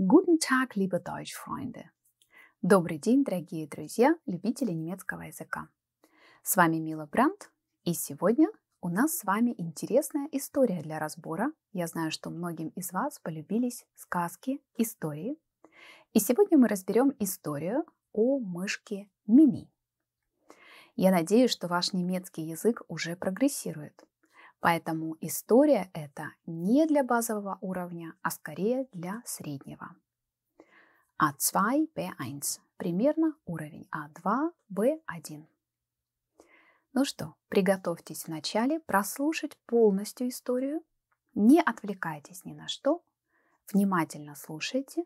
Guten Tag, liebe Deutschfreunde! Добрый день, дорогие друзья, любители немецкого языка! С вами Мила Брандт, и сегодня у нас с вами интересная история для разбора. Я знаю, что многим из вас полюбились сказки, истории. И сегодня мы разберем историю о мышке Мими. Я надеюсь, что ваш немецкий язык уже прогрессирует – Поэтому история это не для базового уровня, а скорее для среднего. А2, Б1. Примерно уровень А2, Б1. Ну что, приготовьтесь вначале прослушать полностью историю. Не отвлекайтесь ни на что. Внимательно слушайте.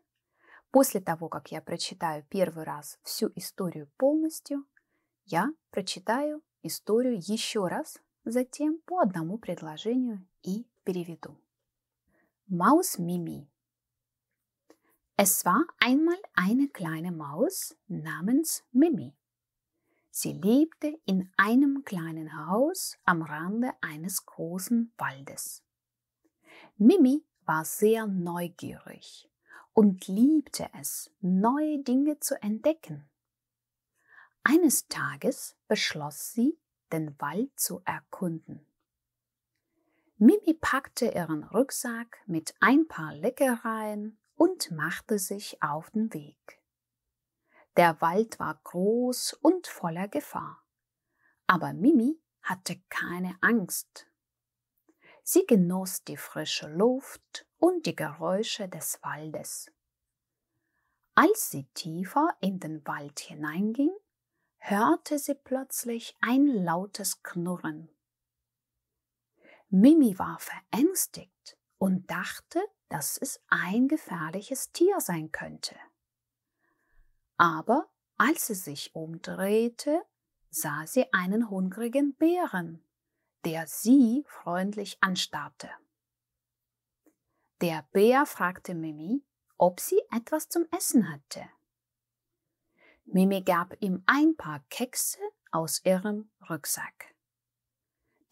После того, как я прочитаю первый раз всю историю полностью, я прочитаю историю еще раз затем по одному предложению и переведу. Maus Mimi. Es war einmal eine kleine Maus namens Mimi. Sie lebte in einem kleinen Haus am Rande eines großen Waldes. Mimi war sehr neugierig und liebte es, neue Dinge zu entdecken. Eines Tages beschloss sie, den Wald zu erkunden. Mimi packte ihren Rucksack mit ein paar Leckereien und machte sich auf den Weg. Der Wald war groß und voller Gefahr, aber Mimi hatte keine Angst. Sie genoss die frische Luft und die Geräusche des Waldes. Als sie tiefer in den Wald hineinging, hörte sie plötzlich ein lautes Knurren. Mimi war verängstigt und dachte, dass es ein gefährliches Tier sein könnte. Aber als sie sich umdrehte, sah sie einen hungrigen Bären, der sie freundlich anstarrte. Der Bär fragte Mimi, ob sie etwas zum Essen hatte. Mimi gab ihm ein paar Kekse aus ihrem Rucksack.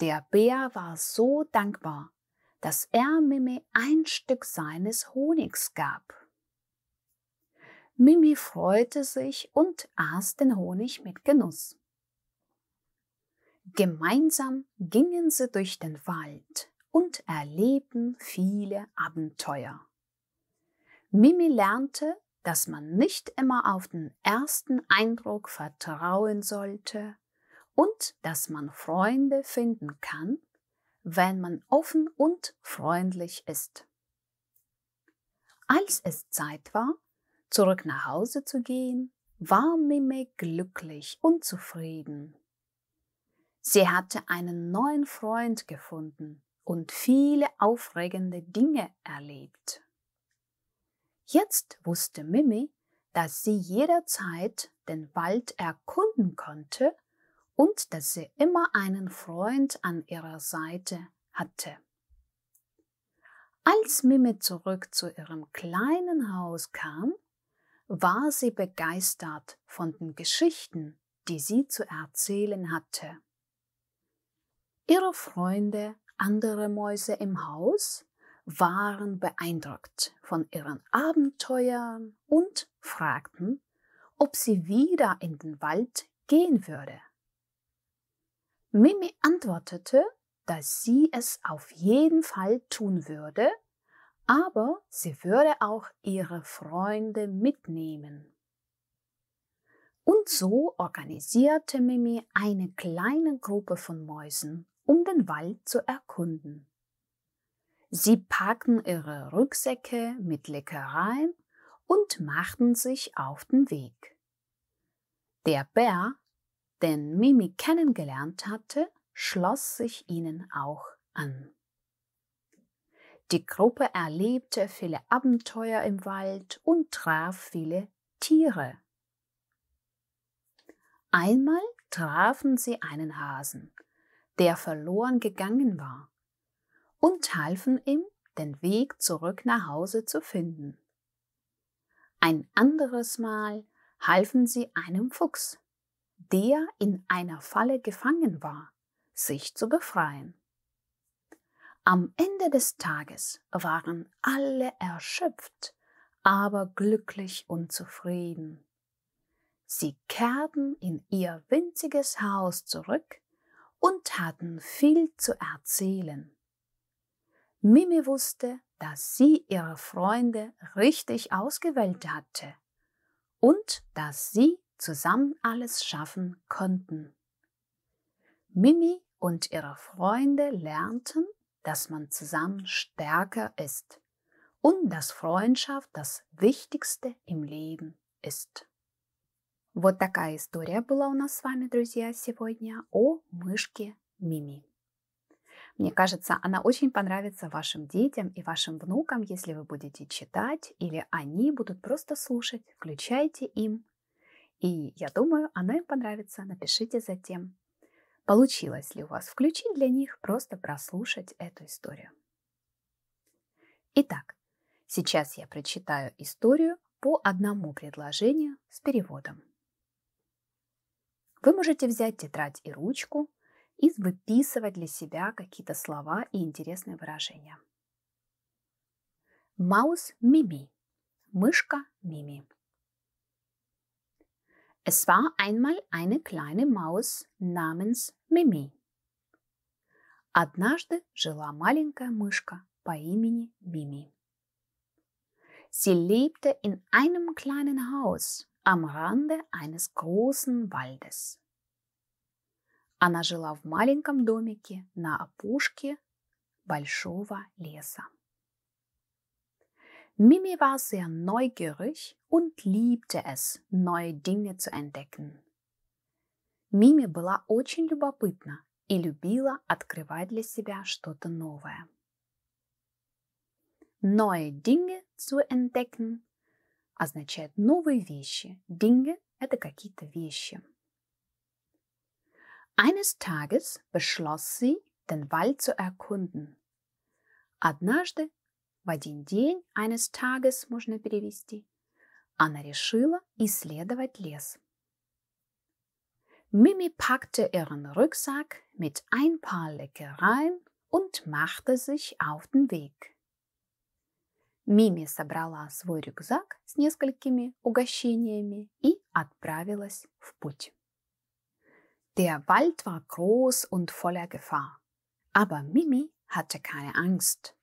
Der Bär war so dankbar, dass er Mimi ein Stück seines Honigs gab. Mimi freute sich und aß den Honig mit Genuss. Gemeinsam gingen sie durch den Wald und erlebten viele Abenteuer. Mimi lernte, dass man nicht immer auf den ersten Eindruck vertrauen sollte und dass man Freunde finden kann, wenn man offen und freundlich ist. Als es Zeit war, zurück nach Hause zu gehen, war Mimi glücklich und zufrieden. Sie hatte einen neuen Freund gefunden und viele aufregende Dinge erlebt. Jetzt wusste Mimi, dass sie jederzeit den Wald erkunden konnte und dass sie immer einen Freund an ihrer Seite hatte. Als Mimi zurück zu ihrem kleinen Haus kam, war sie begeistert von den Geschichten, die sie zu erzählen hatte. Ihre Freunde, andere Mäuse im Haus waren beeindruckt von ihren Abenteuern und fragten, ob sie wieder in den Wald gehen würde. Mimi antwortete, dass sie es auf jeden Fall tun würde, aber sie würde auch ihre Freunde mitnehmen. Und so organisierte Mimi eine kleine Gruppe von Mäusen, um den Wald zu erkunden. Sie packten ihre Rücksäcke mit Leckereien und machten sich auf den Weg. Der Bär, den Mimi kennengelernt hatte, schloss sich ihnen auch an. Die Gruppe erlebte viele Abenteuer im Wald und traf viele Tiere. Einmal trafen sie einen Hasen, der verloren gegangen war und halfen ihm, den Weg zurück nach Hause zu finden. Ein anderes Mal halfen sie einem Fuchs, der in einer Falle gefangen war, sich zu befreien. Am Ende des Tages waren alle erschöpft, aber glücklich und zufrieden. Sie kehrten in ihr winziges Haus zurück und hatten viel zu erzählen. Mimi wusste, dass sie ihre Freunde richtig ausgewählt hatte und dass sie zusammen alles schaffen konnten. Mimi und ihre Freunde lernten, dass man zusammen stärker ist und dass Freundschaft das Wichtigste im Leben ist. Вот такая история была у нас с вами, друзья, сегодня о мышке Мими. Мне кажется, она очень понравится вашим детям и вашим внукам, если вы будете читать или они будут просто слушать. Включайте им. И я думаю, она им понравится. Напишите затем, получилось ли у вас включить для них просто прослушать эту историю. Итак, сейчас я прочитаю историю по одному предложению с переводом. Вы можете взять тетрадь и ручку, и выписывать для себя какие-то слова и интересные выражения. Маус Мими. Мышка Мими. Es war einmal eine kleine Maus namens Mimi. Однажды жила маленькая мышка по имени Мими. Sie lebte in einem kleinen Haus am Rande eines großen Waldes. Она жила в маленьком домике на опушке большого леса. Mimi war sehr neugierig und liebte es, neue Dinge zu entdecken. Мими была очень любопытна и любила открывать для себя что-то новое. Neue Dinge zu entdecken означает новые вещи. Dinge – это какие-то вещи – Eines Tages beschloss sie, den Wald zu erkunden. Однажды, в один день, eines Tages можно перевести, она решила исследовать лес. Mimi packte ihren Rucksack mit ein paar Leckereien und machte sich auf den Weg. Mimi собрала свой рюкзак с несколькими угощениями и отправилась в путь. Der Wald war groß und voller Gefahr, aber Mimi hatte keine Angst.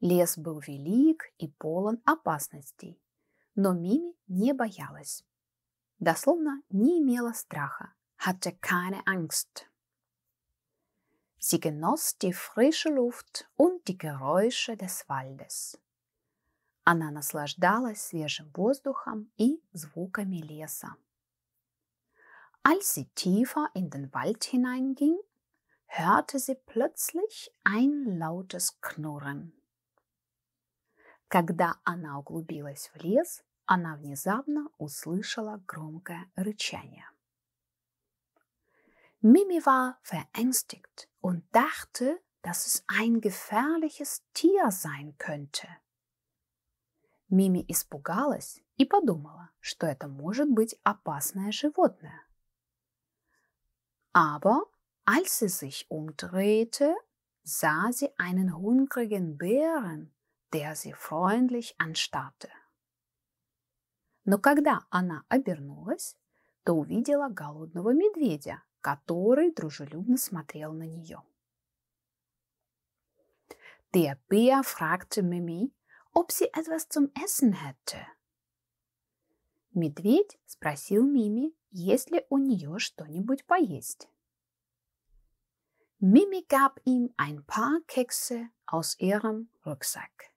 Лес был велик и полон опасностей, но Мими не боялась. Дословно не имела страха, hatte keine Angst. Sie genoss die frische Luft und die Geräusche des Waldes. Она наслаждалась свежим воздухом и звуками леса. Als sie tiefer in den Wald hineinging, hörte sie plötzlich ein lautes Knurren. Когда она углубилась в лес, она внезапно услышала громкое рычание. Mimi war verängstigt und dachte, dass es ein gefährliches Tier sein könnte. Mimi испугалась и подумала, что это может быть опасное животное. Aber als sie sich umdrehte, sah sie einen hungrigen Bären, der sie freundlich anstarrte. Но когда она обернулась, то увидела голодного медведя, который дружелюбно смотрел на нее. Der Bär fragte Mimi, ob sie etwas zum Essen hätte. Медведь спросил Мими, есть ли у нее что-нибудь поесть. Мими gab ihm ein paar Kekse aus ihrem Rucksack.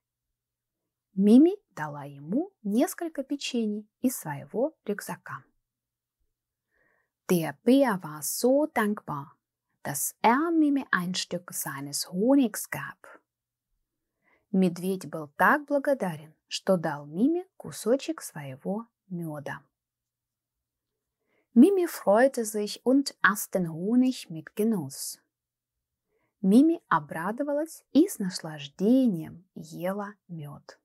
Мими дала ему несколько печений из своего рюкзака. Der Bär war so dankbar, dass er Mimi ein Stück seines Honigs gab. Медведь был так благодарен, что дал Миме кусочек своего меда. Mimi freute sich und aß den Honig mit Genuss. Mimi обрадовалась и с наслаждением ела мед.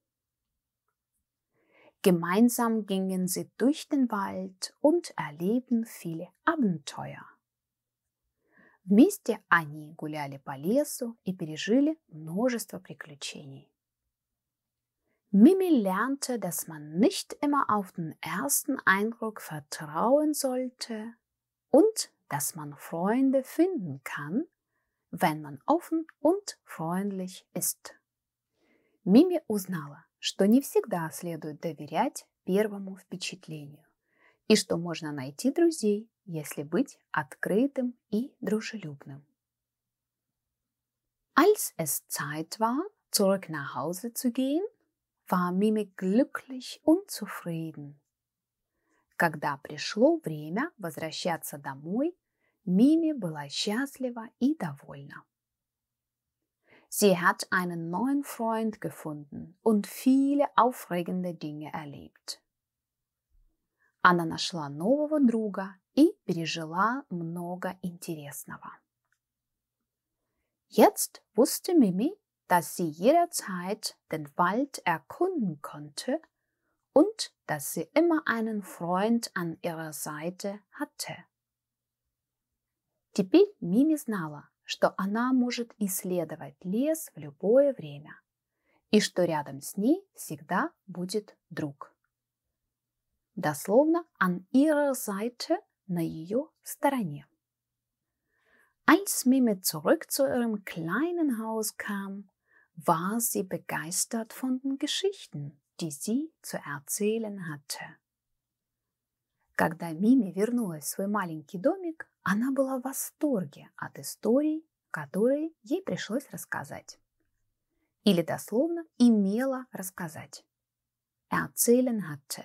Gemeinsam gingen sie durch den Wald und erlebten viele Abenteuer. Вместе они гуляли по лесу и пережили множество приключений. Mimi lernte, dass man nicht immer auf den ersten Eindruck vertrauen sollte und dass man Freunde finden kann, wenn man offen und freundlich ist. Mimi узнала, что не всегда следует доверять первому впечатлению и что можно найти друзей, если быть открытым и дружелюбным. Als es Zeit war, zurück nach Hause zu gehen, war Mimik glücklich und zufrieden. Когда пришло время возвращаться домой, Мими была счастлива и довольна. Sie hat einen neuen Freund gefunden und viele aufregende Dinge erlebt. Она нашла нового друга и пережила много интересного. Jetzt wusste Mimi, dass sie jederzeit den Wald erkunden konnte und dass sie immer einen Freund an ihrer Seite hatte. Теперь Мими знала, что она может исследовать лес в любое время и что рядом с ней всегда будет друг. Дословно an ihrer Seite на ее стороне. Als Mimi zurück zu ihrem kleinen Haus kam, war sie begeistert von den Geschichten, die sie zu erzählen hatte. Когда Мими вернулась в свой маленький домик, она была в восторге от историй, которые ей пришлось рассказать. Или дословно имела рассказать. Erzählen hatte.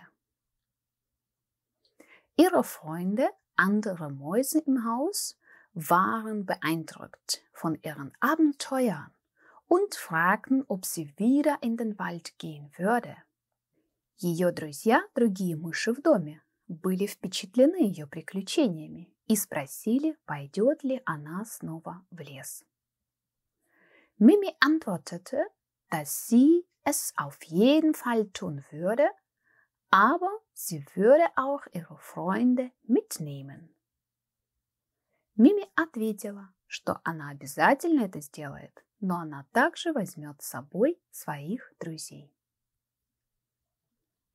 Ihre Freunde, andere Mäuse im Haus, waren beeindruckt von ihren Abenteuern und fragten, ob sie wieder in den Wald gehen würde. Ее друзья, другие мыши в доме, были впечатлены ее приключениями и спросили, пойдет ли она снова в лес. Mimi antwortete, dass sie es auf jeden Fall tun würde, aber sie würde auch ihre Freunde mitnehmen. Мими ответила, что она обязательно это сделает, но она также возьмет с собой своих друзей.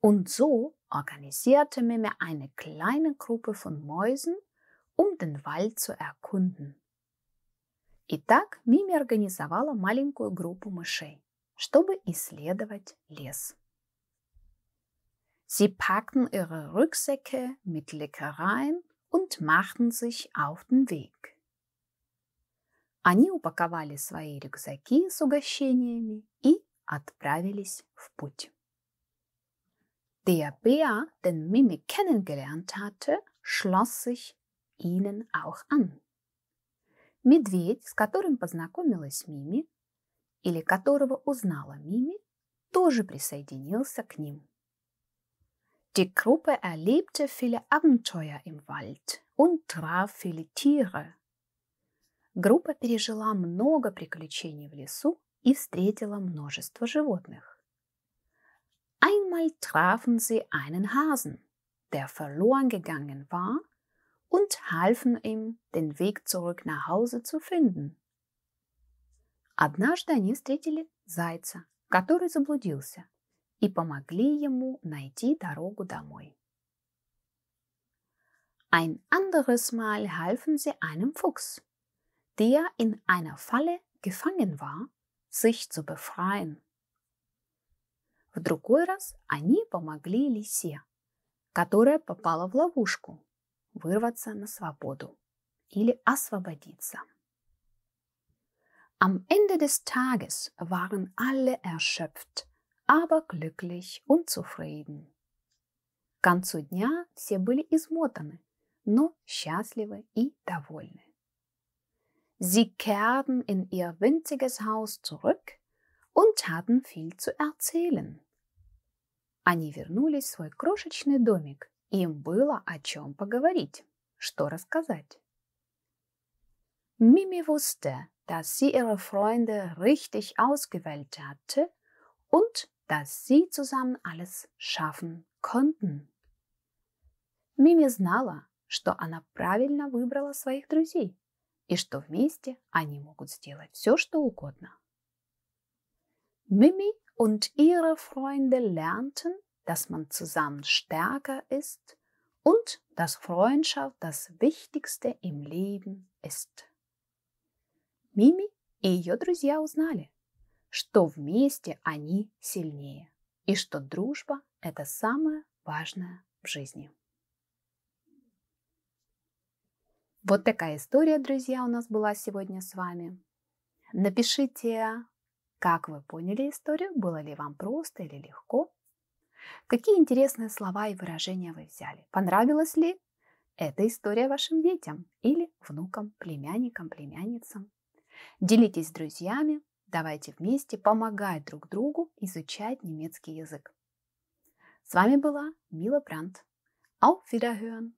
Und so organisierte Memme eine kleine Gruppe von Mäusen, um den Wald zu erkunden. Итак, Мими организовала маленькую группу мышей, чтобы исследовать лес. Sie packten ihre Rücksäcke mit Leckereien und machten sich auf den Weg. Они упаковали свои рюкзаки с угощениями и отправились в путь. Der Bär, den Mimi kennengelernt hatte, schloss sich ihnen auch an. Медведь, с которым познакомилась Мими, или которого узнала Мими, тоже присоединился к ним. Die Gruppe erlebte viele Abenteuer im Wald und traf viele Tiere, Группа пережила много приключений в лесу и встретила множество животных. Einmal trafen sie einen Hasen, der verloren gegangen war, und halfen ihm, den Weg zurück nach Hause zu finden. Однажды они встретили зайца, который заблудился, и помогли ему найти дорогу домой. Ein anderes Mal halfen sie einem Fuchs, der in einer Falle gefangen war, sich zu befreien. В другой раз они помогли лисе, которая попала в ловушку, вырваться на свободу или освободиться. Am Ende des Tages waren alle erschöpft, aber glücklich und zufrieden. К концу дня все были измотаны, но счастливы и довольны. Sie kehrten in ihr winziges Haus zurück und hatten viel zu erzählen. Они вернулись в свой крошечный домик. Им было о чем поговорить, что рассказать. Mimi wusste, dass sie ihre Freunde richtig ausgewählt hatte und dass sie zusammen alles schaffen konnten. Mimi знала, что она правильно выбрала своих друзей. и что вместе они могут сделать все, что угодно. Mimi und ihre Freunde lernten, dass man zusammen stärker ist und dass Freundschaft das Wichtigste im Leben ist. Мими и ее друзья узнали, что вместе они сильнее и что дружба – это самое важное в жизни. Вот такая история, друзья, у нас была сегодня с вами. Напишите, как вы поняли историю, было ли вам просто или легко, какие интересные слова и выражения вы взяли, понравилась ли эта история вашим детям или внукам, племянникам, племянницам. Делитесь с друзьями, давайте вместе помогать друг другу изучать немецкий язык. С вами была Мила Брандт. Auf Wiederhören!